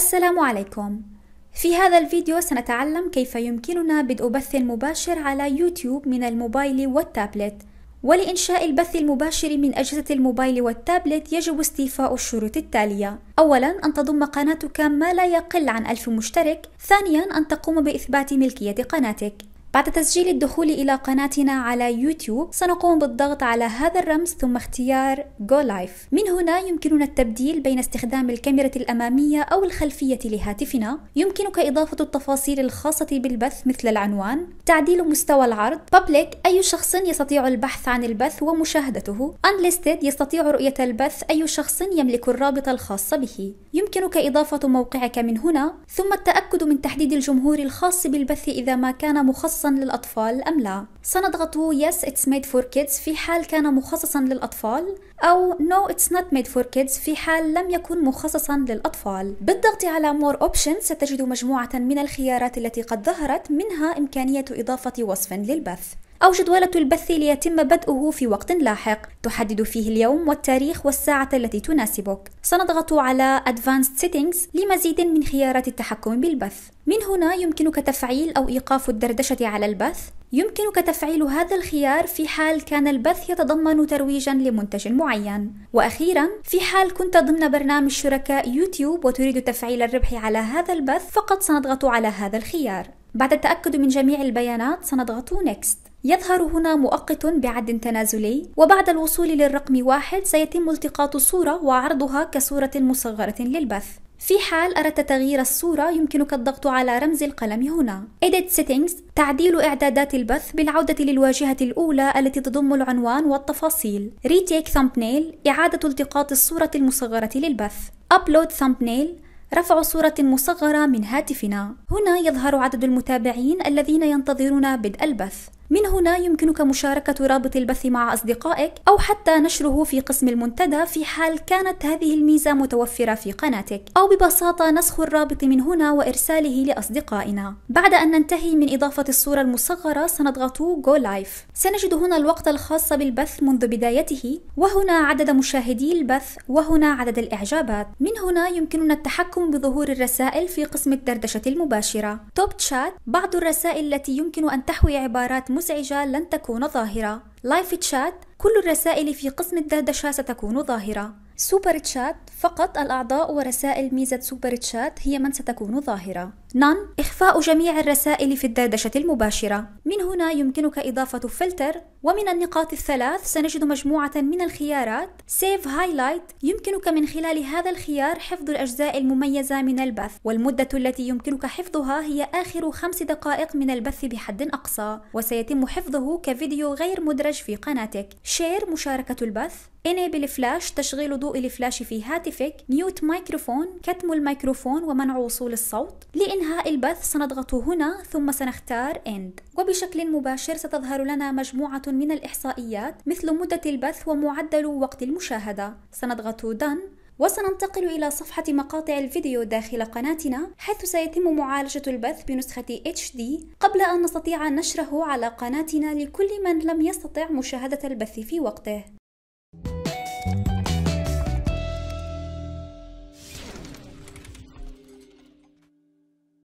السلام عليكم في هذا الفيديو سنتعلم كيف يمكننا بدء بث مباشر على يوتيوب من الموبايل والتابلت ولإنشاء البث المباشر من أجهزة الموبايل والتابلت يجب استيفاء الشروط التالية أولا أن تضم قناتك ما لا يقل عن ألف مشترك ثانيا أن تقوم بإثبات ملكية قناتك بعد تسجيل الدخول إلى قناتنا على يوتيوب سنقوم بالضغط على هذا الرمز ثم اختيار Go Live من هنا يمكننا التبديل بين استخدام الكاميرا الأمامية أو الخلفية لهاتفنا يمكنك إضافة التفاصيل الخاصة بالبث مثل العنوان تعديل مستوى العرض Public أي شخص يستطيع البحث عن البث ومشاهدته Unlisted يستطيع رؤية البث أي شخص يملك الرابط الخاص به يمكنك إضافة موقعك من هنا ثم التأكد من تحديد الجمهور الخاص بالبث إذا ما كان مخصصا مخصصا للأطفال أم لا سنضغط yes it's made for kids في حال كان مخصصا للأطفال أو no it's not made for kids في حال لم يكن مخصصا للأطفال بالضغط على more options ستجد مجموعة من الخيارات التي قد ظهرت منها إمكانية إضافة وصف للبث أو جدولة البث ليتم بدءه في وقت لاحق تحدد فيه اليوم والتاريخ والساعة التي تناسبك سنضغط على Advanced Settings لمزيد من خيارات التحكم بالبث من هنا يمكنك تفعيل أو إيقاف الدردشة على البث يمكنك تفعيل هذا الخيار في حال كان البث يتضمن ترويجا لمنتج معين وأخيرا في حال كنت ضمن برنامج شركاء يوتيوب وتريد تفعيل الربح على هذا البث فقط سنضغط على هذا الخيار بعد التأكد من جميع البيانات سنضغط Next يظهر هنا مؤقت بعد تنازلي وبعد الوصول للرقم واحد سيتم التقاط صورة وعرضها كصورة مصغرة للبث في حال أردت تغيير الصورة يمكنك الضغط على رمز القلم هنا Edit Settings تعديل إعدادات البث بالعودة للواجهة الأولى التي تضم العنوان والتفاصيل Retake Thumbnail إعادة التقاط الصورة المصغرة للبث Upload Thumbnail رفع صورة مصغرة من هاتفنا هنا يظهر عدد المتابعين الذين ينتظرون بدء البث من هنا يمكنك مشاركة رابط البث مع أصدقائك أو حتى نشره في قسم المنتدى في حال كانت هذه الميزة متوفرة في قناتك أو ببساطة نسخ الرابط من هنا وإرساله لأصدقائنا بعد أن ننتهي من إضافة الصورة المصغرة سنضغط Go Live سنجد هنا الوقت الخاص بالبث منذ بدايته وهنا عدد مشاهدي البث وهنا عدد الإعجابات من هنا يمكننا التحكم بظهور الرسائل في قسم الدردشة المباشرة توب تشات بعض الرسائل التي يمكن أن تحوي عبارات المزعجة لن تكون ظاهرة لايف تشات كل الرسائل في قسم الدردشة ستكون ظاهرة سوبر تشات فقط الأعضاء ورسائل ميزة سوبر تشات هي من ستكون ظاهرة نان إخفاء جميع الرسائل في الدردشة المباشرة من هنا يمكنك إضافة فلتر ومن النقاط الثلاث سنجد مجموعة من الخيارات Save Highlight يمكنك من خلال هذا الخيار حفظ الأجزاء المميزة من البث والمدة التي يمكنك حفظها هي آخر خمس دقائق من البث بحد أقصى وسيتم حفظه كفيديو غير مدرج في قناتك Share مشاركة البث Enable Flash تشغيل ضوء الفلاش في هاتفك Mute Microphone كتم الميكروفون ومنع وصول الصوت لإن لإنهاء البث سنضغط هنا ثم سنختار End وبشكل مباشر ستظهر لنا مجموعة من الإحصائيات مثل مدة البث ومعدل وقت المشاهدة سنضغط Done وسننتقل إلى صفحة مقاطع الفيديو داخل قناتنا حيث سيتم معالجة البث بنسخة HD قبل أن نستطيع نشره على قناتنا لكل من لم يستطع مشاهدة البث في وقته